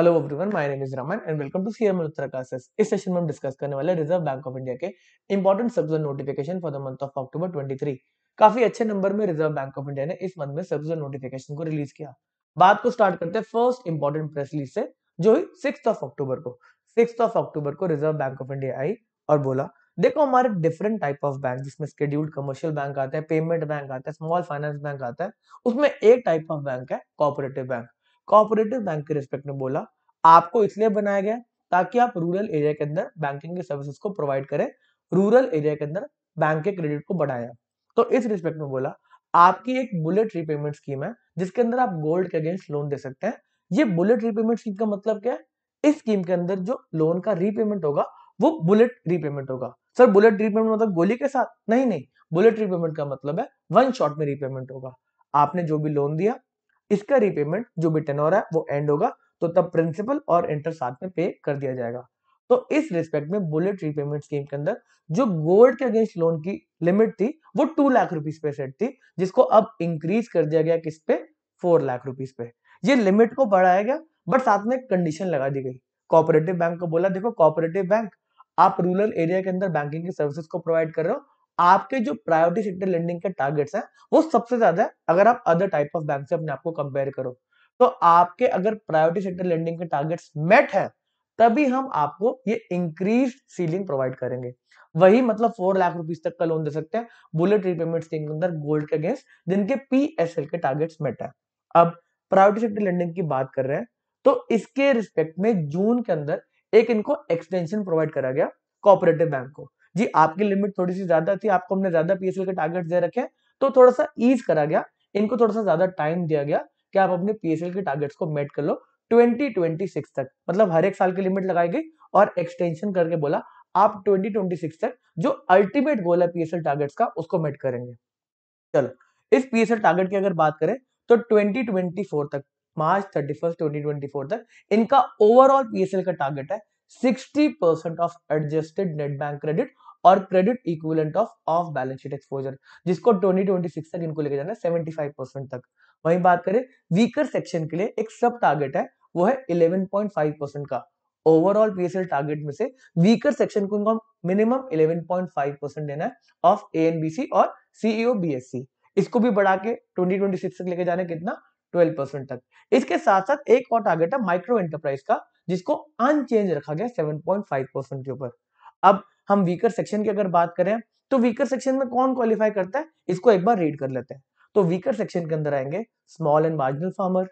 Hello everyone my name is Raman and welcome to CM उत्तर इस session में हम डिस्कस करने वाले रिजर्व बैंक ऑफ इंडिया के इंपॉर्टेंट सब्जन notification for the month of October 23 काफी अच्छे नंबर में रिजर्व बैंक ऑफ इंडिया ने इस मंथ में सब्जन नोटिफिकेशन को रिलीज किया बात को स्टार्ट करते हैं फर्स्ट इंपॉर्टेंट प्रेस रिलीज से जो हुई सिक्स ऑफ अक्टूबर को सिक्स ऑफ अक्टूबर को रिजर्व बैंक ऑफ इंडिया आई और बोला देखो हमारे डिफरेंट टाइप ऑफ बैंक जिसमें स्केड्यूल्ड कमर्शियल बैंक आता है पेमेंट बैंक आता है स्मॉल फाइनेंस बैंक आता है उसमें एक टाइप ऑफ बैंक है कॉपरेटिव बैंक कॉपरेटिव बैंक के रिस्पेक्ट में बोला आपको इसलिए बनाया गया ताकि आप रूरल एरिया के अंदर बैंकिंग की सर्विसेज को प्रोवाइड करें रूरल एरिया के अंदर बैंक के क्रेडिट को बढ़ाया तो इस रिस्पेक्ट में बोला आपकी एक बुलेट रीपेमेंट स्कीम है जिसके अंदर आप गोल्ड के अगेंस्ट लोन दे सकते हैं ये बुलेट रीपेमेंट स्कीम का मतलब क्या है इस स्कीम के अंदर जो लोन का रीपेमेंट होगा वो बुलेट रीपेमेंट होगा सर बुलेट रीपेमेंट मतलब गोली के साथ नहीं नहीं बुलेट रीपेमेंट का मतलब है वन शॉट में रीपेमेंट होगा आपने जो भी लोन दिया इसका रिपेमेंट जो भी टेन है वो एंड होगा तो तब प्रिंसिपल और इंटरेस्ट साथ में पे कर दिया जाएगा तो इस रिस्पेक्ट में बुलेट रीपेमेंट स्कीम के अंदर जो गोल्ड के अगेंस्ट लोन की लिमिट थी वो टू लाख रुपीज पे सेट थी जिसको अब इंक्रीज कर दिया गया किस पे फोर लाख रुपीज पे ये लिमिट को बढ़ाया गया बट साथ में कंडीशन लगा दी गई कोऑपरेटिव बैंक को बोला देखो कोऑपरेटिव बैंक आप रूरल एरिया के अंदर बैंकिंग की सर्विसेज को प्रोवाइड कर रहे हो आपके जो प्रायोरिटी सेक्टर लेंडिंग के टारगेट्स हैं वो सबसे ज्यादा है अगर आप अदर टाइप ऑफ बैंक से अपने आप को कंपेयर करो तो आपके अगर प्रायोरिटी सेक्टर लेंडिंग के टारगेट्स मेट है तभी हम आपको ये इंक्रीज सीलिंग प्रोवाइड करेंगे वही मतलब फोर लाख रुपीज तक का लोन दे सकते हैं बुलेट रिपेमेंट स्कीम के अंदर गोल्ड के अगेंस्ट जिनके पी एस एल के टारगेट्स मेट है अब प्रायोरिटी सेक्टर लेंडिंग की बात कर रहे हैं तो इसके रिस्पेक्ट में जून के अंदर एक इनको एक्सटेंशन प्रोवाइड करा गया कोऑपरेटिव बैंक को जी आपकी हाँ। लिमिट थोड़ी सी ज्यादा थी आपको हमने ज्यादा पीएसएल के टारगेट दे रखे तो थोड़ा सा ईज करा गया इनको थोड़ा सा ज्यादा टाइम दिया गया कि आप अपने पीएसएल के टारगेट्स को मेट कर लो 2026 तक मतलब हर एक साल की लिमिट लगाई गई और एक्सटेंशन करके बोला आप 2026 तक जो अल्टीमेट गोल है पीएसएल टारगेट्स का उसको मेट करेंगे चलो इस पीएसएल टारगेट की अगर बात करें तो 2024 तक मार्च 31 2024 तक इनका ओवरऑल पीएसएल का टारगेट है 60% of adjusted net bank credit और credit equivalent of off balance sheet exposure जिसको 2026 तक इनको लेके जाना है 75% तक वहीं बात करें वीकर सेक्शन के लिए एक सब टारगेट है वो है 11.5% का ओवरऑल पीएसएल टारगेट में से वीकर सेक्शन को इनको मिनिमम 11.5 परसेंट देना है ऑफ एएनबीसी और सीईओ बीएससी e इसको भी बढ़ा के 2026 तक लेके जाना कितना 12 परसेंट तक इसके साथ साथ एक और टारगेट है माइक्रो एंटरप्राइज का जिसको अनचेंज रखा गया सेवन पॉइंट फाइव परसेंट के ऊपर अब हम वीकर सेक्शन की अगर बात करें तो वीकर सेक्शन में कौन क्वालिफाई करता है इसको एक बार रीड कर लेते हैं तो वीकर सेक्शन के अंदर आएंगे small and marginal farmer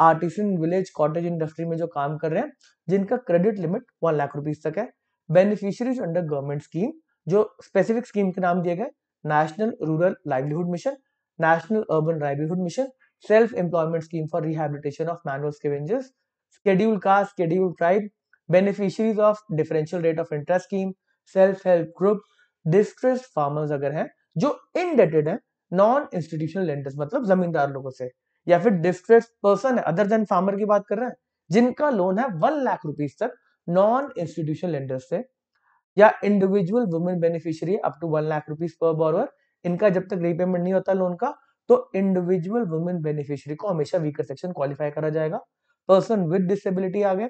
artisan village cottage industry में जो काम कर रहे हैं जिनका credit limit one lakh rupees तक है बेनिफिशरीज अंडर गवर्नमेंट स्कीम जो स्पेसिफिक स्कीम के नाम दिए गए national rural livelihood mission national urban livelihood mission self employment scheme for rehabilitation of manual scavengers schedule caste schedule tribe, beneficiaries of differential rate of interest scheme self help group distressed farmers अगर हैं जो indebted हैं non institutional lenders मतलब जमींदार लोगों से या फिर डिस्ट्रेस्ड पर्सन है अदर देन फार्मर की बात कर रहे हैं जिनका लोन है वन लाख रुपीज तक नॉन इंस्टीट्यूशनल लेंडर्स से या individual women beneficiary up to one lakh rupees पर बॉर्वर इनका जब तक रीपेमेंट नहीं होता लोन का तो इंडिविजुअल वुमेन बेनिफिशियरी को हमेशा वीकर सेक्शन क्वालिफाई करा जाएगा पर्सन विद डिसेबिलिटी आ गए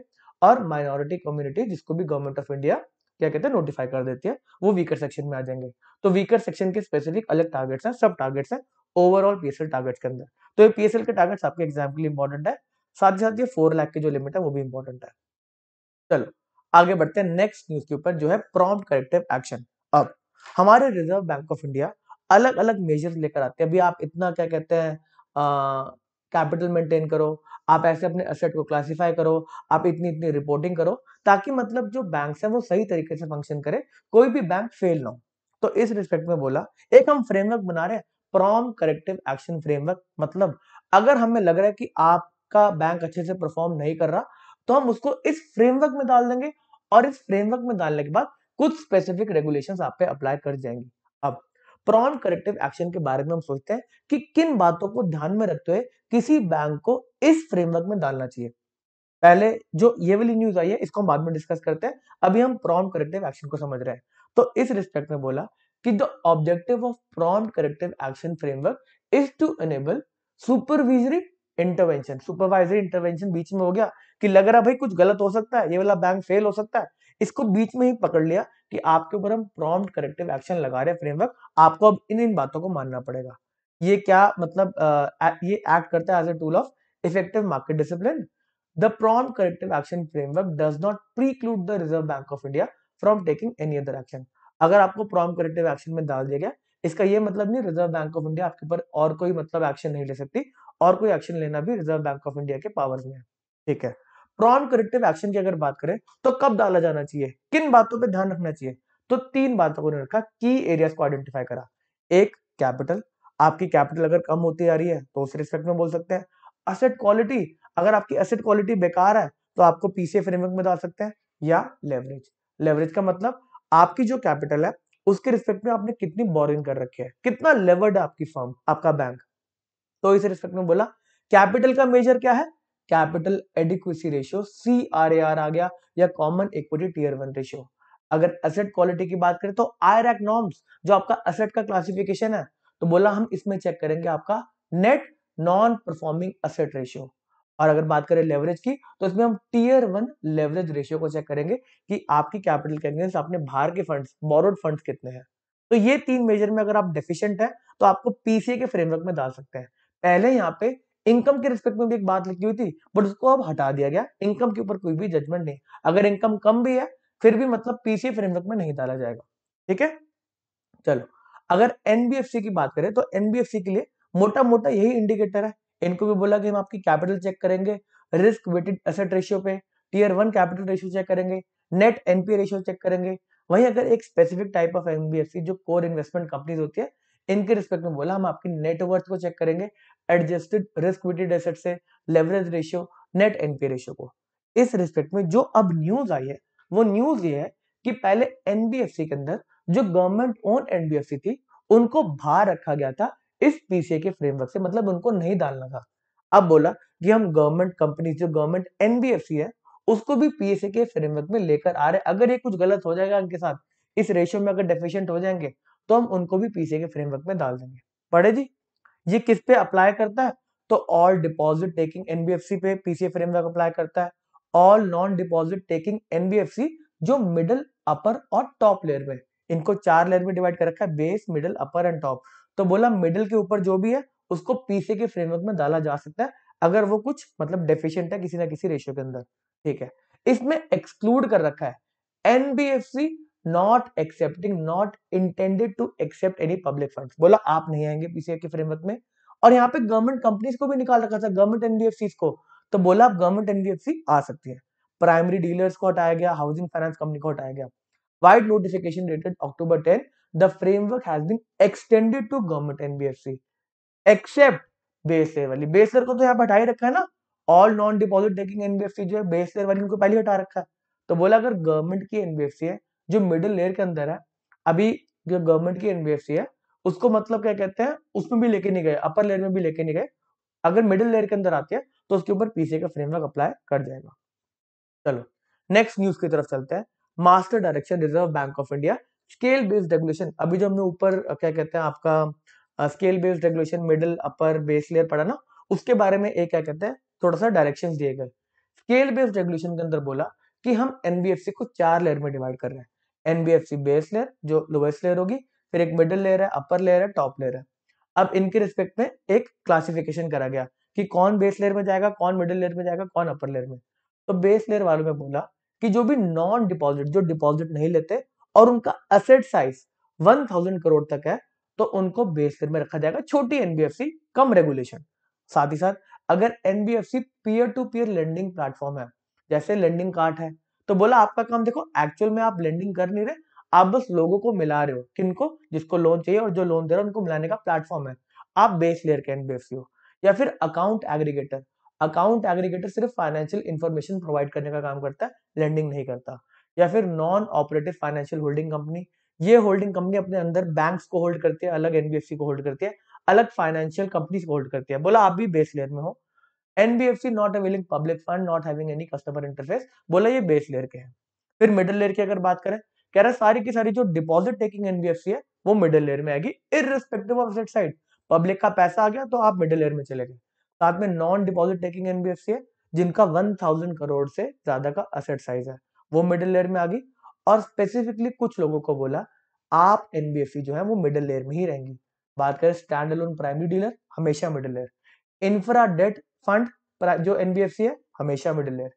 और माइनॉरिटी कम्युनिटी जिसको भी गवर्नमेंट ऑफ इंडिया क्या कहते हैं नोटिफाई कर देती है वो वीकर सेक्शन में आ जाएंगे तो वीकर सेक्शन के स्पेसिफिक अलग टारगेट्स हैं सब टारगेट्स हैं ओवरऑल पीएसएल टारगेट्स के अंदर तो ये पीएसएल के टारगेट्स आपके एग्जाम के लिए इंपॉर्टेंट है साथ ही साथ ये फोर लाख की जो लिमिट है वो भी इंपॉर्टेंट है चलो आगे बढ़ते हैं नेक्स्ट न्यूज के ऊपर जो है प्रॉम्प्ट करेक्टिव एक्शन अब हमारे रिजर्व बैंक ऑफ इंडिया अलग अलग मेजर्स लेकर आते हैं अभी आप इतना क्या कहते हैं कैपिटल मेंटेन करो आप ऐसे अपने असेट को क्लासिफाई करो आप इतनी इतनी रिपोर्टिंग करो ताकि मतलब जो बैंक है वो सही तरीके से फंक्शन करे कोई भी बैंक फेल ना हो तो इस रिस्पेक्ट में बोला एक हम फ्रेमवर्क बना रहे हैं प्रॉम करेक्टिव एक्शन फ्रेमवर्क मतलब अगर हमें लग रहा है कि आपका बैंक अच्छे से परफॉर्म नहीं कर रहा तो हम उसको इस फ्रेमवर्क में डाल देंगे और इस फ्रेमवर्क में डालने के बाद कुछ स्पेसिफिक रेगुलेशंस आप पे अप्लाई कर जाएंगे प्रॉन करेक्टिव एक्शन के बारे में हम सोचते हैं कि किन बातों को ध्यान में रखते हुए किसी बैंक को इस फ्रेमवर्क में डालना चाहिए पहले जो ये वाली न्यूज आई है इसको हम बाद में डिस्कस करते हैं अभी हम प्रॉन करेक्टिव एक्शन को समझ रहे हैं तो इस रिस्पेक्ट में बोला कि the objective of prompt corrective action framework is to enable supervisory intervention supervisory intervention बीच में हो गया कि लग रहा भाई कुछ गलत हो सकता है ये वाला बैंक फेल हो सकता है इसको बीच में ही पकड़ लिया कि आपके ऊपर हम प्रॉम्प्ट करेक्टिव एक्शन लगा रहे फ्रेमवर्क आपको अब इन इन बातों को मानना पड़ेगा ये क्या मतलब आ, ये एक्ट करता है as a tool of effective market discipline the prompt corrective action framework does not preclude the reserve bank of India from taking any other action अगर आपको प्रॉम करेक्टिव एक्शन में डाल दिया गया इसका ये मतलब नहीं रिजर्व बैंक ऑफ इंडिया आपके ऊपर और कोई मतलब एक्शन नहीं ले सकती और कोई एक्शन लेना भी रिजर्व बैंक ऑफ इंडिया के पावर्स में है ठीक है प्रॉन करेक्टिव एक्शन की अगर बात करें तो कब डाला जाना चाहिए किन बातों पर ध्यान रखना चाहिए तो तीन बातों को रखा की एरियाज को आइडेंटिफाई करा एक कैपिटल आपकी कैपिटल अगर कम होती जा रही है तो उस रिस्पेक्ट में बोल सकते हैं असेट क्वालिटी अगर आपकी असेट क्वालिटी बेकार है तो आपको पीसीए फ्रेमवर्क में डाल सकते हैं या लेवरेज लेवरेज का मतलब आपकी जो कैपिटल है उसके रिस्पेक्ट में आपने कितनी बोरिंग कर रखी है कितना लेवर्ड है आपकी फर्म आपका बैंक तो इस रिस्पेक्ट में बोला कैपिटल का मेजर क्या है capital adequacy ratio C R A R आ गया या common equity tier one ratio अगर एसेट क्वालिटी की बात करें तो आयर एक्ट नॉर्म्स जो आपका एसेट का क्लासिफिकेशन है तो बोला हम इसमें चेक करेंगे आपका net non performing asset ratio और अगर बात करें लेवरेज की तो इसमें हम टीयर वन लेवरेज रेशियो को चेक करेंगे कि आपकी कैपिटल के आपने बाहर के फंड्स बोरोड फंड्स कितने हैं तो ये तीन मेजर में अगर आप डेफिशिएंट है तो आपको पीसीए के फ्रेमवर्क में डाल सकते हैं पहले यहाँ पे इनकम के रिस्पेक्ट में भी एक बात लिखी हुई थी बट उसको अब हटा दिया गया इनकम के ऊपर कोई भी जजमेंट नहीं अगर इनकम कम भी है फिर भी मतलब पीसी फ्रेमवर्क में नहीं डाला जाएगा ठीक है चलो अगर एनबीएफसी की बात करें तो एनबीएफसी के लिए मोटा मोटा यही इंडिकेटर है इनको भी बोला कि हम आपकी कैपिटल चेक करेंगे रिस्क वेटेड एसेट रेशियो पे tier one capital ratio check करेंगे नेट एनपीए रेशियो चेक करेंगे वहीं अगर एक स्पेसिफिक टाइप ऑफ एनबीएफसी जो कोर इन्वेस्टमेंट कंपनीज होती है इनके रिस्पेक्ट में बोला हम आपकी नेटवर्थ को चेक करेंगे एडजस्टेड रिस्क वेटेड एसेट से leverage ratio net NPA ratio को इस रिस्पेक्ट में जो अब न्यूज आई है वो न्यूज ये है कि पहले एनबीएफसी के अंदर जो गवर्नमेंट ओन एनबीएफसी थी उनको बाहर रखा गया था इस पीसीए के फ्रेमवर्क से मतलब उनको नहीं डालना था अब बोला कि हम गवर्नमेंट कंपनी जो गवर्नमेंट एनबीएफसी है उसको भी पीएसए के फ्रेमवर्क में लेकर आ रहे अगर ये कुछ गलत हो जाएगा इनके साथ इस रेशियो में अगर डेफिशिएंट हो जाएंगे तो हम उनको भी पीसीए के फ्रेमवर्क में डाल देंगे पढ़े जी ये किस पे अप्लाई करता है तो ऑल डिपॉजिट टेकिंग एनबीएफसी पे पीसीए फ्रेमवर्क अप्लाई करता है all non deposit taking NBFC जो मिडिल अपर और टॉप लेयर में इनको चार लेयर में डिवाइड कर रखा है base middle upper and top तो बोला मिडिल के ऊपर जो भी है उसको पीसीए के फ्रेमवर्क में डाला जा सकता है अगर वो कुछ मतलब डेफिशिएंट है किसी ना किसी रेशियो के अंदर ठीक है इसमें एक्सक्लूड कर रखा है NBFC not accepting not intended to accept any public fund बोला आप नहीं आएंगे पीसीए के फ्रेमवर्क में और यहाँ पे गवर्नमेंट कंपनीज को भी निकाल रखा था गवर्नमेंट एनबीएफसी को तो बोला आप गवर्नमेंट एनबीएफसी आ सकती है प्राइमरी डीलर्स को हटाया गया हाउसिंग फाइनेंस कंपनी को हटाया गया vide notification dated October ten the framework has been extended to government NBFC except base layer वाली बेस लेयर को तो यहाँ पर हटाई रखा है ना all non deposit taking NBFC जो है बेस लेयर वाली उनको पहले हटा रखा है तो बोला अगर गवर्नमेंट की एनबीएफसी है जो मिडिल लेयर के अंदर है अभी जो गवर्नमेंट की एनबीएफसी है उसको मतलब क्या कहते हैं उसमें भी लेके नहीं गए अपर लेयर में भी लेके नहीं गए अगर मिडिल लेयर के अंदर आती है तो उसके ऊपर पीसीए का फ्रेमवर्क अप्लाई कर जाएगा चलो नेक्स्ट न्यूज की तरफ चलते हैं master direction reserve bank of India scale based regulation अभी जो हमने ऊपर क्या कहते हैं आपका scale based regulation middle upper base layer पढ़ा ना उसके बारे में एक क्या कहते हैं थोड़ा सा डायरेक्शन दिए गए स्केल बेस्ड रेगुलेशन के अंदर बोला कि हम एनबीएफसी को चार लेयर में डिवाइड कर रहे हैं एनबीएफसी बेस लेयर जो लोवेस्ट लेयर होगी फिर एक मिडल लेयर है अपर लेयर है टॉप लेयर है अब इनके रिस्पेक्ट में एक क्लासिफिकेशन करा गया कि कौन बेस लेयर में जाएगा कौन मिडिल लेयर में जाएगा कौन अपर लेयर में तो बेस लेयर वालों में बोला कि जो भी नॉन डिपॉजिट जो डिपॉजिट नहीं लेते और उनका असेट साइज 1000 करोड़ तक है तो उनको बेस लेयर में रखा जाएगा छोटी एनबीएफसी कम रेगुलेशन साथ ही साथ अगर NBFC peer to peer lending platform है जैसे लेंडिंग कार्ट है तो बोला आपका काम देखो एक्चुअल में आप लेंडिंग कर नहीं रहे आप बस लोगों को मिला रहे हो किनको जिसको लोन चाहिए और जो लोन दे रहे हो उनको मिलाने का प्लेटफॉर्म है आप बेस लेयर के एनबीएफसी हो या फिर अकाउंट एग्रीगेटर अकाउंट एग्रीगेटर सिर्फ फाइनेंशियल इंफॉर्मेशन प्रोवाइड करने का काम करता है लेंडिंग नहीं करता या फिर non operative financial holding company ये होल्डिंग कंपनी अपने अंदर बैंक्स को होल्ड करती है अलग एनबीएफसी को होल्ड करती है अलग फाइनेंशियल कंपनीज को होल्ड करती है बोला आप भी बेस लेयर में हो NBFC not availing public fund not having any customer interface बोला ये बेस लेयर के हैं फिर मिडिल लेयर की अगर बात करें कह रहा है सारी की सारी जो डिपॉजिट टेकिंग एनबीएफसी है वो मिडिल लेयर में आएगी irrespective of asset size public का पैसा आ गया तो आप मिडिल लेयर में चले गए साथ में नॉन डिपॉजिट टेकिंग एनबीएफसी है जिनका 1000 करोड़ से ज्यादा का असेट साइज है वो मिडिल लेयर में आ गई और स्पेसिफिकली कुछ लोगों को बोला आप एनबीएफसी जो है वो मिडिल लेयर में ही रहेंगी बात करें स्टैंड अलोन प्राइमरी डीलर हमेशा middle layer infra debt fund जो एनबीएफसी है हमेशा middle layer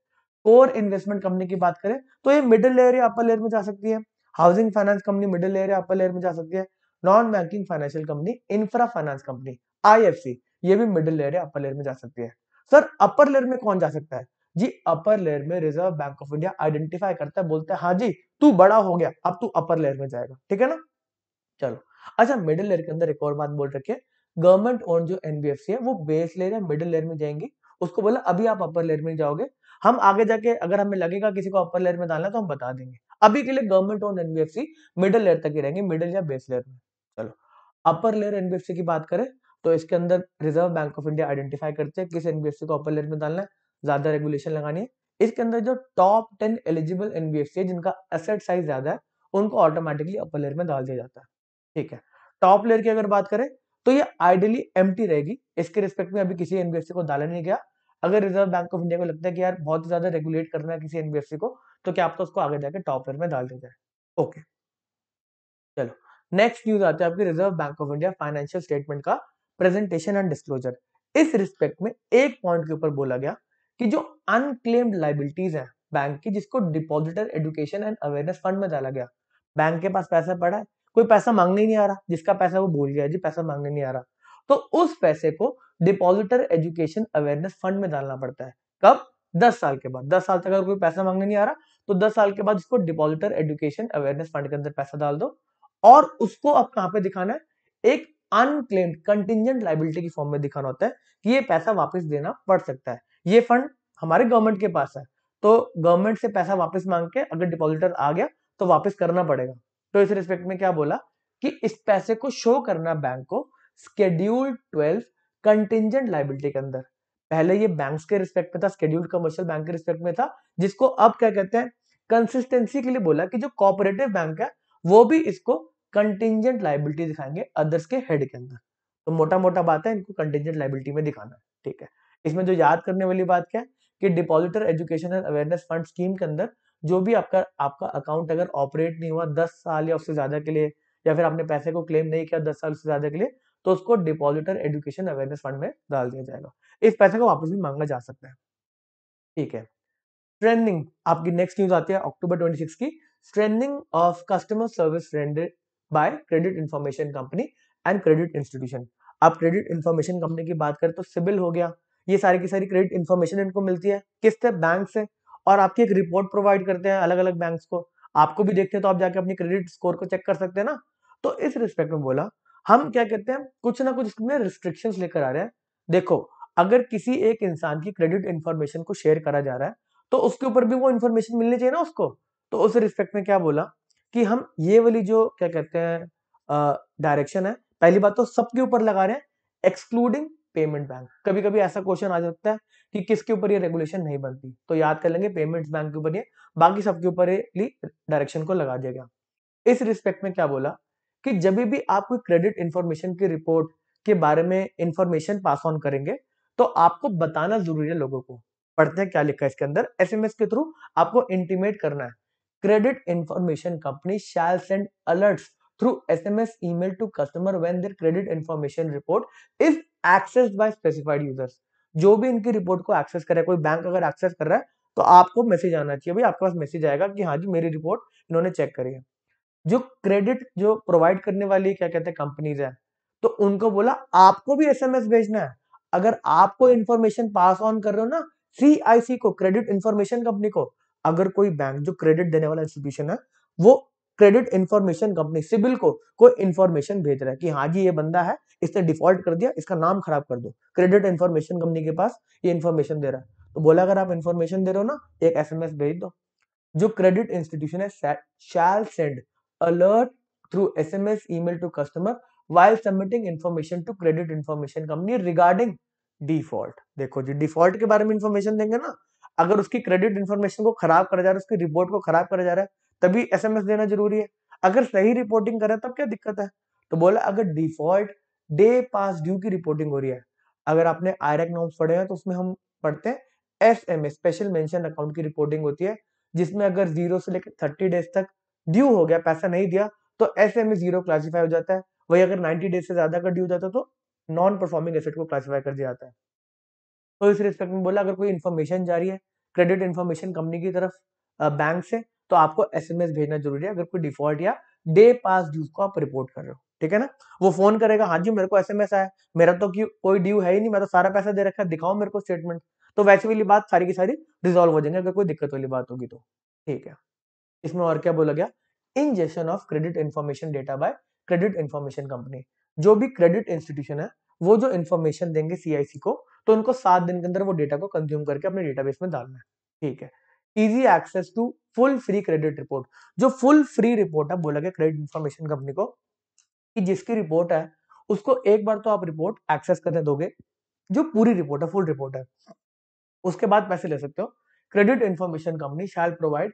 core investment company की बात करें तो ये मिडिल लेयर या अपर लेयर में जा सकती है housing finance company middle layer या अपर लेयर में जा सकती है non banking financial company infra finance company IFC ये भी मिडिल लेयर या अपर लेयर में जा सकती है सर अपर लेयर में कौन जा सकता है जी अपर लेयर में reserve bank of India identify करता है बोलता है हाँ जी तू बड़ा हो गया अब तू अपर लेयर में जाएगा ठीक है ना चलो अच्छा मिडिल लेयर के अंदर एक और बात बोल रखिये गवर्नमेंट ओन जो एनबीएफसी है वो बेस लेयर या मिडिल लेयर में जाएंगी उसको बोला अभी आप अपर लेयर में जाओगे हम आगे जाके अगर हमें लगेगा किसी को अपर लेयर में डालना तो हम बता देंगे अभी के लिए government own NBFC middle layer तक ही रहेंगे मिडिल या बेस लेयर में चलो अपर लेयर एनबीएफसी की बात करें तो इसके अंदर reserve bank of India identify करते हैं किस एनबीएफसी को अपर लेयर में डालना है ज्यादा रेगुलेशन लगानी है इसके अंदर जो टॉप टेन एलिजिबल एनबीएफसी है जिनका एसेट साइज ज्यादा है उनको ऑटोमेटिकली अपर लेयर में डाल दिया जाता है ठीक है टॉप लेयर की अगर बात करें तो ये आइडियली एम रहेगी इसके रिस्पेक्ट में अभी किसी एनबीएफसी को डाला नहीं गया अगर रिजर्व बैंक ऑफ इंडिया को लगता है कि यार बहुत ज्यादा रेगुलेट करना है किसी एनबीएफसी को तो क्या आपको उसको आगे जाकर टॉप एयर में डाल दिया जाए ओके चलो नेक्स्ट न्यूज आते हैं आपके reserve bank of India financial statement का प्रेजेंटेशन एंड डिस्क्लोजर इस रिस्पेक्ट में एक पॉइंट के ऊपर बोला गया कि जो अनक्लेम्ड लाइबिलिटीज है बैंक की जिसको depositor education and awareness fund में डाला गया बैंक के पास पैसा पड़ा है कोई पैसा मांगने नहीं आ रहा जिसका पैसा वो भूल गया जी पैसा मांगने नहीं आ रहा तो उस पैसे को डिपॉजिटर एजुकेशन अवेयरनेस फंड में डालना पड़ता है कब दस साल के बाद दस साल तक अगर कोई पैसा मांगने नहीं आ रहा तो दस साल के बाद इसको डिपॉजिटर एजुकेशन अवेयरनेस फंड के अंदर पैसा डाल दो और उसको अब कहां पे दिखाना है एक अनक्लेम्ड कंटिजेंट लाइबिलिटी की फॉर्म में दिखाना होता है कि ये पैसा वापस देना पड़ सकता है ये फंड हमारे गवर्नमेंट के पास है तो गवर्नमेंट से पैसा वापस मांग के अगर डिपॉजिटर आ गया तो वापस करना पड़ेगा तो इस रिस्पेक्ट में क्या बोला कि इस पैसे को शो करना बैंक को स्केड्यूल ट्वेल्व कंटिजेंट लाइबिलिटी के अंदर पहले ये बैंक के रिस्पेक्ट में था स्केड्यूल्ड कमर्शियल बैंक के रिस्पेक्ट में था जिसको अब क्या कहते हैं कंसिस्टेंसी के लिए बोला कि जो कॉपरेटिव बैंक है वो भी इसको कंटिजेंट लाइबिलिटी दिखाएंगे अदर्स के हेड के अंदर तो मोटा मोटा बात है इनको कंटिजेंट लाइबिलिटी में दिखाना ठीक है इसमें जो याद करने वाली बात क्या है कि depositor education and awareness fund scheme के अंदर जो भी आपका आपका अकाउंट अगर ऑपरेट नहीं हुआ दस साल या उससे ज्यादा के लिए या फिर आपने पैसे को क्लेम नहीं किया दस साल से ज्यादा के लिए तो उसको डिपॉजिटर एजुकेशन अवेयरनेस फंड में डाल दिया जाएगा इस पैसे को वापस भी मांगा जा सकता है ठीक है ट्रेंडिंग आपकी नेक्स्ट न्यूज आती है अक्टूबर ट्वेंटी की strengthening of customer service by credit information company and credit institution आप क्रेडिट इन्फॉर्मेशन कंपनी की बात करें तो सिबिल हो गया ये सारी की सारी क्रेडिट इन्फॉर्मेशन इनको मिलती है किससे बैंक से और आपकी एक रिपोर्ट प्रोवाइड करते हैं अलग अलग बैंक को आपको भी देखते हैं तो आप जाके अपनी क्रेडिट स्कोर को चेक कर सकते हैं ना तो इस रिस्पेक्ट में बोला हम क्या कहते हैं कुछ ना कुछ इसमें रिस्ट्रिक्शन लेकर आ रहे हैं देखो अगर किसी एक इंसान की क्रेडिट इंफॉर्मेशन को शेयर करा जा रहा है तो उसके ऊपर भी वो इन्फॉर्मेशन मिलनी चाहिए ना उसको तो उस रिस्पेक्ट में क्या बोला कि हम ये वाली जो क्या कहते हैं डायरेक्शन है पहली बात तो सबके ऊपर लगा रहे हैं एक्सक्लूडिंग पेमेंट बैंक कभी कभी ऐसा क्वेश्चन आ जाता है कि किसके ऊपर ये रेगुलेशन नहीं बनती तो याद कर लेंगे पेमेंट्स बैंक के ऊपर ये बाकी सबके ऊपर डायरेक्शन को लगा दिया गया इस रिस्पेक्ट में क्या बोला कि जब भी आप कोई क्रेडिट इंफॉर्मेशन की रिपोर्ट के बारे में इंफॉर्मेशन पास ऑन करेंगे तो आपको बताना जरूरी है लोगों को पढ़ते हैं क्या लिखा है इसके अंदर एसएमएस के थ्रू आपको इंटीमेट करना है credit information company shall send alerts through SMS email to customer when their credit information report is accessed by specified users. जो भी इनकी रिपोर्ट को एक्सेस करे कोई बैंक अगर एक्सेस कर रहा है तो आपको मैसेज आना चाहिए भाई आपके पास मैसेज आएगा कि हाँ जी मेरी रिपोर्ट इन्होंने चेक करी है जो क्रेडिट जो प्रोवाइड करने वाली क्या कहते हैं कंपनीज है तो उनको बोला आपको भी एसएमएस भेजना है अगर आपको इन्फॉर्मेशन पास ऑन कर रहे हो ना सीआईसी को क्रेडिट इंफॉर्मेशन कंपनी को अगर कोई बैंक जो क्रेडिट देने वाला इंस्टीट्यूशन है वो क्रेडिट इंफॉर्मेशन कंपनी सिबिल को कोई इंफॉर्मेशन भेज रहा है कि हाँ जी ये बंदा है इसने डिफॉल्ट कर दिया इसका नाम खराब कर दो क्रेडिट इंफॉर्मेशन कंपनी के पास ये इन्फॉर्मेशन दे रहा है तो बोला अगर आप इन्फॉर्मेशन दे रहे हो ना एक एस भेज दो जो क्रेडिट इंस्टीट्यूशन है shall send alert through S M S email to customer while submitting information to credit information company regarding default देखो जी डिफॉल्ट के बारे में इन्फॉर्मेशन देंगे ना अगर उसकी क्रेडिट इन्फॉर्मेशन को खराब करा जा रहा है उसकी रिपोर्ट को खराब करा जा रहा है तभी एस देना जरूरी है अगर सही रिपोर्टिंग करे तब क्या दिक्कत है तो बोला अगर डिफॉल्ट डे पास ड्यू की रिपोर्टिंग हो रही है अगर आपने आयरक नॉर्म्स पढ़े हैं तो उसमें हम पढ़ते हैं S M S special mention account की रिपोर्टिंग होती है जिसमें अगर जीरो से लेकर थर्टी डेज तक ड्यू हो गया पैसा नहीं दिया तो S M A zero classify हो जाता है वही अगर नाइन्टी डेज से ज्यादा का ड्यू जाता है तो नॉन परफॉर्मिंग एसेट को क्लासीफाई कर दिया जाता है तो इस रिस्पेक्ट में बोला अगर कोई इन्फॉर्मेशन जा रही है क्रेडिट इन्फॉर्मेशन कंपनी की तरफ बैंक से तो आपको एस भेजना जरूरी है अगर कोई डिफॉल्ट या डे पास ड्यू को आप रिपोर्ट कर रहे हो ठीक है ना वो फोन करेगा हाँ जी मेरे को एसएमएस आया मेरा तो कोई ड्यू है ही नहीं मैं तो सारा पैसा दे रखा है दिखाओ मेरे को स्टेटमेंट तो वैसे वाली बात सारी की सारी रिजोल्व हो जाएंगे अगर कोई दिक्कत वाली बात होगी तो ठीक है इसमें और क्या बोला गया ingestion of credit information data by credit information company जो भी क्रेडिट इंस्टीट्यूशन है वो जो इन्फॉर्मेशन देंगे सीआईसी को तो उनको सात दिन के अंदर वो डेटा को कंज्यूम करके अपने डेटाबेस में डालना है ठीक है easy access to full free credit report जो फुल फ्री रिपोर्ट है बोला गया क्रेडिट इंफॉर्मेशन कंपनी को कि जिसकी रिपोर्ट है उसको एक बार तो आप रिपोर्ट एक्सेस करने दोगे जो पूरी रिपोर्ट है फुल रिपोर्ट है उसके बाद पैसे ले सकते हो credit information company shall provide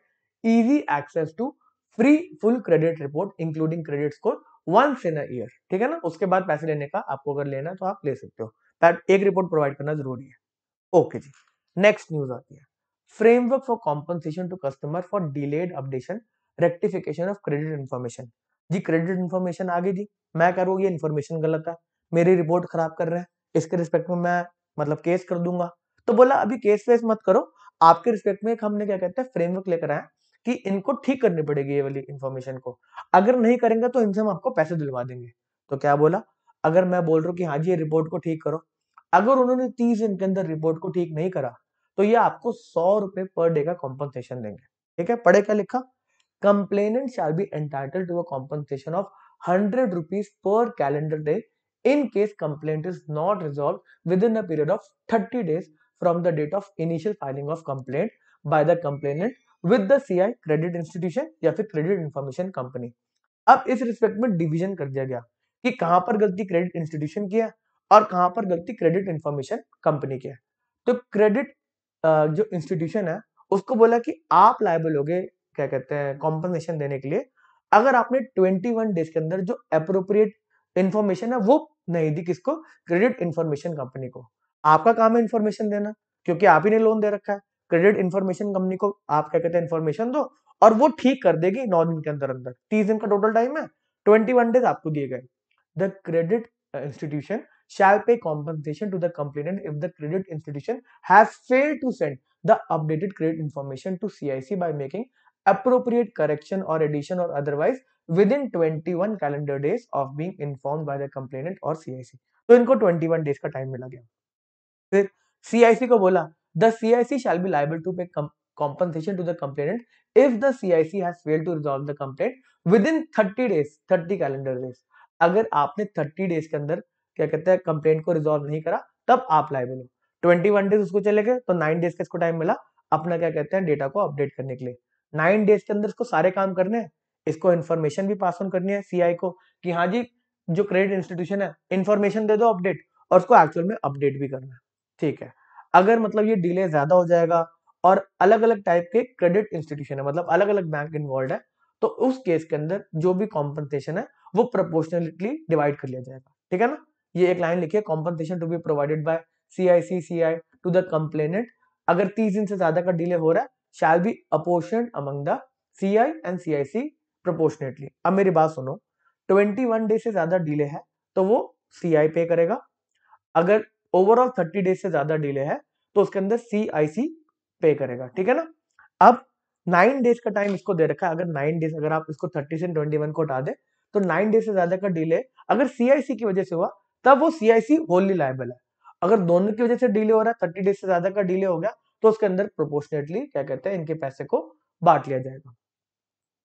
easy access to free full credit report including credit score once in a year ठीक है ना उसके बाद पैसे लेने का आपको अगर लेना है तो आप ले सकते हो दैट एक रिपोर्ट प्रोवाइड करना जरूरी है ओके जी नेक्स्ट न्यूज आती है framework for compensation to customer for delayed updation rectification of credit information जी क्रेडिट इन्फॉर्मेशन आ गई जी मैं कह रहा हूँ ये इन्फॉर्मेशन गलत है मेरी रिपोर्ट खराब कर रहे हैं इसके रिस्पेक्ट में मैं मतलब केस कर दूंगा तो बोला अभी केस वेस मत करो आपके रिस्पेक्ट में हमने क्या कहते हैं फ्रेमवर्क लेकर आया कि इनको ठीक करनी पड़ेगी ये वाली इन्फॉर्मेशन को अगर नहीं करेंगे तो इनसे हम आपको पैसे दिलवा देंगे तो क्या बोला अगर मैं बोल रहा हूँ कि हाँ जी ये रिपोर्ट को ठीक करो अगर उन्होंने तीस दिन के अंदर रिपोर्ट को ठीक नहीं करा तो ये आपको सौ रुपए पर डे का कॉम्पनसेशन देंगे ठीक है पढ़े क्या लिखा complainant shall be entitled to a compensation of hundred rupees per calendar day in case complaint is not resolved within a period of thirty days from the date of initial filing of complaint by the complainant with the C I credit institution या फिर credit information company अब इस respect में division कर दिया गया कि कहां पर गलती क्रेडिट इंस्टीट्यूशन की है और कहां पर गलती क्रेडिट इंफॉर्मेशन कंपनी के है तो क्रेडिट जो इंस्टीट्यूशन है उसको बोला कि आप लाइबल हो गए क्या कहते हैं कॉम्पनसेशन देने के लिए अगर आपने 21 डेज के अंदर जो अप्रोप्रिएट इंफॉर्मेशन है वो नहीं दी किसको क्रेडिट इंफॉर्मेशन कंपनी को आपका काम है इंफॉर्मेशन देना क्योंकि आप ही ने लोन दे रखा है क्रेडिट इंफॉर्मेशन कंपनी को आप क्या कहते हैं इन्फॉर्मेशन दो और वो ठीक कर देगी नौ दिन के अंदर अंदर तीस दिन का टोटल टाइम है ट्वेंटी वन डेज आपको दिए गए the credit institution shall pay compensation to the complainant if the credit institution has failed to send the updated credit information to CIC by making appropriate correction or addition or otherwise within 21 calendar days of being informed by the complainant or CIC. तो इनको 21 days का time मिला गया फिर CIC को बोला the CIC shall be liable to pay compensation to the complainant if the CIC has failed to resolve the complaint within 30 days 30 calendar days अगर आपने 30 डेज के अंदर क्या कहते हैं कंप्लेंट को रिजोल्व नहीं करा तब आप लाइबल हो ट्वेंटी वन डेज उसको चले गए तो नाइन डेज का इसको टाइम मिला अपना क्या कहते हैं डेटा को अपडेट करने के लिए नाइन डेज के अंदर इसको सारे काम करने हैं इसको इन्फॉर्मेशन भी पास ऑन करनी है सीआई को कि हाँ जी जो क्रेडिट इंस्टीट्यूशन है इन्फॉर्मेशन दे दो अपडेट और उसको एक्चुअल में अपडेट भी करना है ठीक है अगर मतलब ये डिले ज्यादा हो जाएगा और अलग अलग टाइप के क्रेडिट इंस्टीट्यूशन है मतलब अलग अलग बैंक इन्वॉल्व है तो उस केस के अंदर जो भी कॉम्पनसेशन है वो प्रपोर्शनलिटली डिवाइड कर लिया जाएगा ठीक है ना ये एक लाइन लिखिए compensation to be provided by C I C C I to the complainant अगर तीस दिन से ज्यादा का डिले हो रहा है shall be apportioned among the C I and C I C proportionately अब मेरी बात सुनो ट्वेंटी वन डे से ज्यादा डिले है तो वो सी आई पे करेगा अगर ओवरऑल थर्टी डेज से ज्यादा डिले है तो उसके अंदर सी आई सी पे करेगा ठीक है ना अब नाइन डेज का टाइम इसको दे रखा है अगर नाइन डेज अगर आप इसको थर्टी से ट्वेंटी वन को हटा दे तो नाइन डेज से ज्यादा का डिले अगर सी आई सी की वजह से हुआ तब वो सीआईसी होली लाइबल है अगर दोनों की वजह से डिले हो रहा है थर्टी डेज से ज्यादा का डिले हो गया तो उसके अंदर प्रोपोर्शनेटली क्या कहते हैं इनके पैसे को बांट लिया जाएगा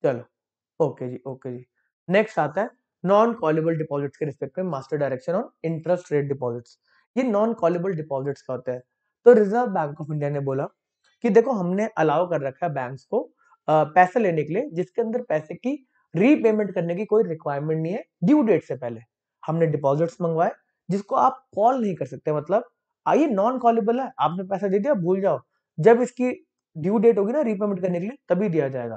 चलो ओके जी ओके जी नेक्स्ट आता है नॉन कॉलेबल डिपॉजिट्स के रिस्पेक्ट में master direction on interest rate deposits ये नॉन कॉलेबल डिपॉजिट्स का होता है तो रिजर्व बैंक ऑफ इंडिया ने बोला कि देखो हमने अलाउ कर रखा है बैंक को पैसा लेने के लिए जिसके अंदर पैसे की रीपेमेंट करने की कोई रिक्वायरमेंट नहीं है ड्यू डेट से पहले हमने डिपॉजिट्स मंगवाए जिसको आप कॉल नहीं कर सकते मतलब आइए नॉन कॉलेबल है आपने पैसा दे दिया भूल जाओ जब इसकी ड्यू डेट होगी ना रिपेमेंट करने के लिए तभी दिया जाएगा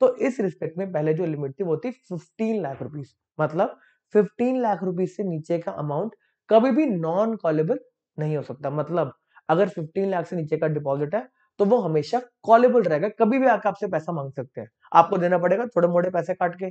तो इस रिस्पेक्ट में पहले जो लिमिट थी वो थी फिफ्टीन लाख रुपीज मतलब फिफ्टीन लाख रुपीज से नीचे का अमाउंट कभी भी नॉन कॉलेबल नहीं हो सकता मतलब अगर फिफ्टीन लाख से नीचे का डिपॉजिट है तो वो हमेशा कॉलेबल रहेगा कभी भी आकर आपसे पैसा मांग सकते हैं आपको देना पड़ेगा थोड़े मोड़े पैसे काट के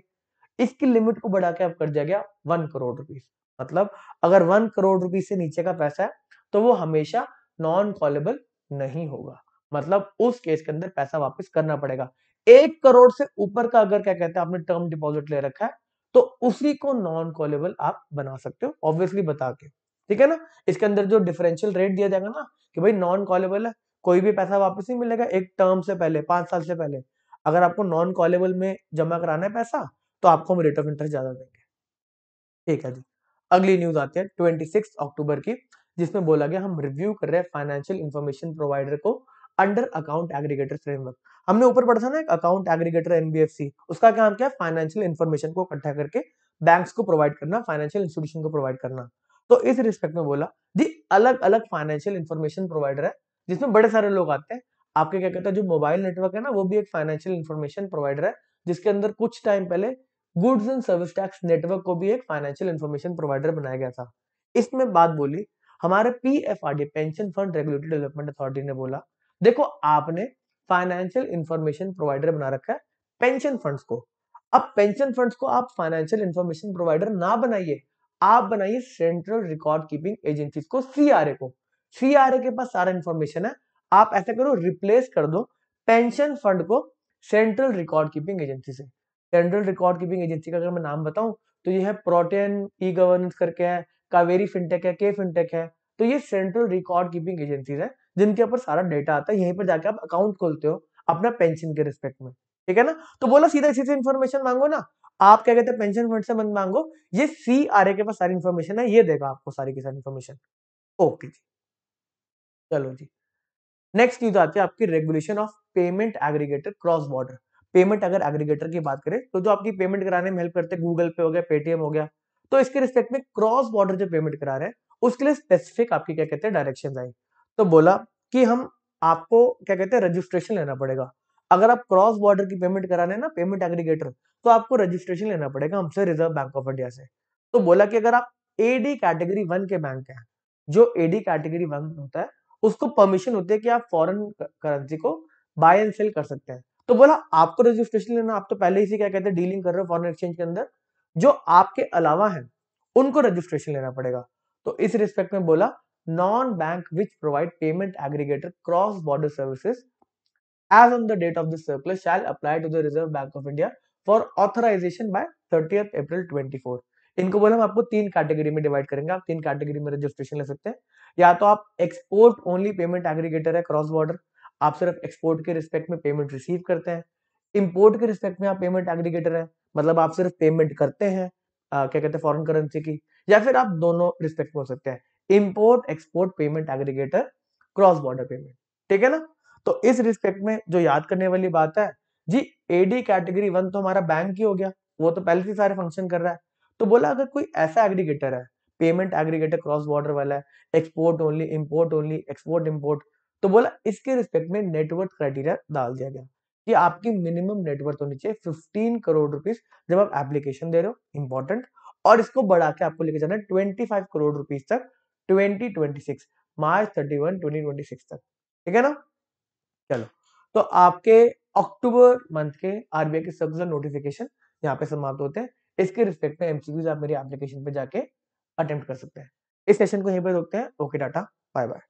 इसकी लिमिट को बढ़ा के अब कर गया वन करोड़ रुपीज मतलब अगर वन करोड़ रुपीज से नीचे का पैसा है तो वो हमेशा नॉन कॉलेबल नहीं होगा मतलब उस केस के अंदर पैसा वापस करना पड़ेगा एक करोड़ से ऊपर का अगर क्या कहते हैं आपने टर्म डिपॉजिट ले रखा है तो उसी को नॉन कॉलेबल आप बना सकते हो ऑब्वियसली बता के ठीक है ना इसके अंदर जो डिफरेंशियल रेट दिया जाएगा ना कि भाई नॉन कॉलेबल है कोई भी पैसा वापस नहीं मिलेगा एक टर्म से पहले पांच साल से पहले अगर आपको नॉन कॉलेबल में जमा कराना है पैसा तो आपको हम रेट ऑफ इंटरेस्ट ज्यादा देंगे ठीक है जी अगली न्यूज आती है ट्वेंटी सिक्स अक्टूबर की जिसमें बोला गया हम रिव्यू कर रहे हैं फाइनेंशियल इंफॉर्मेशन प्रोवाइडर को अंडर अकाउंट एग्रीगेटर फ्रेमवर्क हमने ऊपर पढ़ा था ना एक अकाउंट एग्रीगेटर एनबीएफसी उसका काम क्या है फाइनेंशियल इन्फॉर्मेशन को इकट्ठा करके बैंक को प्रोवाइड करना फाइनेंशियल इंस्टीट्यूशन को प्रोवाइड करना तो इस रिस्पेक्ट में बोला जी अलग अलग फाइनेंशियल इन्फॉर्मेशन प्रोवाइडर है जिसमें बड़े सारे लोग आते हैं आपके क्या कहते हैं जो मोबाइल नेटवर्क है ना वो भी एक फाइनेंशियल इन्फॉर्मेशन प्रोवाइडर है जिसके अंदर कुछ टाइम पहले goods and service tax network को भी एक फाइनेंशियल इन्फॉर्मेशन प्रोवाइडर बनाया गया था इसमें बात बोली हमारे P F R D pension fund regulatory development authority ने बोला देखो आपने फाइनेंशियल इन्फॉर्मेशन प्रोवाइडर बना रखा है पेंशन फंड्स को अब पेंशन फंड्स को आप फाइनेंशियल इंफॉर्मेशन प्रोवाइडर ना बनाइए आप बनाइए सेंट्रल रिकॉर्ड कीपिंग एजेंसी को सीआरए को सीआरए के पास सारा इंफॉर्मेशन है आप ऐसा करो रिप्लेस कर दो पेंशन फंड को सेंट्रल रिकॉर्ड कीपिंग एजेंसी से सेंट्रल रिकॉर्ड कीपिंग एजेंसी का अगर मैं नाम बताऊं तो ये है प्रोटेन ई गवर्नेंस करके है कावेरी फिनटेक है के फिनटेक है तो ये सेंट्रल रिकॉर्ड कीपिंग एजेंसीज है जिनके ऊपर सारा डेटा आता है यहीं पर जाके आप अकाउंट खोलते हो अपना पेंशन के रिस्पेक्ट में ठीक है ना तो बोला सीधा इसी से इन्फॉर्मेशन मांगो ना आप क्या कहते हैं पेंशन फंड से मन मांगो ये सी आर ए के पास सारी इन्फॉर्मेशन है ये देगा आपको सारी की सारी इन्फॉर्मेशन ओके जी चलो जी नेक्स्ट चीज आती है आपकी regulation of payment aggregator cross border payment अगर एग्रीगेटर की बात करें तो जो आपकी पेमेंट कराने में हेल्प करते हैं गूगल पे हो गया पेटीएम हो गया तो इसके रिस्पेक्ट में क्रॉस बॉर्डर जो पेमेंट करा रहे हैं उसके लिए स्पेसिफिक आपकी क्या कहते हैं डायरेक्शन आई तो बोला कि हम आपको क्या कहते हैं रजिस्ट्रेशन लेना पड़ेगा अगर आप क्रॉस बॉर्डर की पेमेंट कराने ना पेमेंट एग्रीगेटर तो आपको रजिस्ट्रेशन लेना पड़ेगा हमसे रिजर्व बैंक ऑफ इंडिया से तो बोला कि अगर आप एडी कैटेगरी वन के बैंक हैं जो एडी कैटेगरी वन होता है उसको परमिशन होती है कि आप फॉरेन करेंसी को बाय एंड सेल कर सकते हैं तो बोला आपको रजिस्ट्रेशन लेना आप तो पहले ही से क्या कहते हैं डीलिंग कर रहे हो फॉरन एक्सचेंज के अंदर जो आपके अलावा है उनको रजिस्ट्रेशन लेना पड़ेगा तो इस रिस्पेक्ट में बोला non bank which provide payment aggregator cross border services as on the date of this shall apply to the reserve bank of India for for by thirty April twenty 24. इनको बोला हम आपको तीन कैटेगरी में divide करेंगे आप तीन category में रजिस्ट्रेशन ले सकते हैं या तो आप एक्सपोर्ट ओनली पेमेंट एग्रीगेटर है क्रॉस बॉर्डर आप सिर्फ एक्सपोर्ट के रिस्पेक्ट में पेमेंट रिसीव करते हैं इम्पोर्ट के रिस्पेक्ट में आप पेमेंट एग्रीगेटर है मतलब आप सिर्फ पेमेंट करते हैं आ, क्या कहते हैं फॉरन करेंसी की या फिर आप दोनों रिस्पेक्ट में हो सकते हैं import export payment aggregator cross border payment ठीक है ना तो इस रिस्पेक्ट में जो याद करने वाली बात है जी एडी कैटेगरी वन तो हमारा बैंक ही हो गया वो तो पहले से सारे फंक्शन कर रहा है तो बोला अगर कोई ऐसा एग्रीगेटर है पेमेंट एग्रीगेटर क्रॉस बॉर्डर वाला है export only import only export import तो बोला इसके रिस्पेक्ट में नेटवर्थ क्राइटेरिया डाल दिया गया कि आपकी मिनिमम नेटवर्थ होनी चाहिए फिफ्टीन करोड़ रुपीज जब आप एप्लीकेशन दे रहे हो इंपॉर्टेंट और इसको बढ़ा के आपको लेके जाना है ट्वेंटी फाइव करोड़ रुपीज तक twenty twenty six March thirty one twenty twenty six तक ठीक है ना चलो तो आपके अक्टूबर मंथ के आरबीआई के सर्कुलर नोटिफिकेशन यहाँ पे समाप्त होते हैं इसके रिस्पेक्ट में एमसीक्यूज आप मेरी एप्लीकेशन पे जाके अटेम्प्ट कर सकते हैं इस सेशन को यहीं पर रोकते हैं ओके डाटा बाय बाय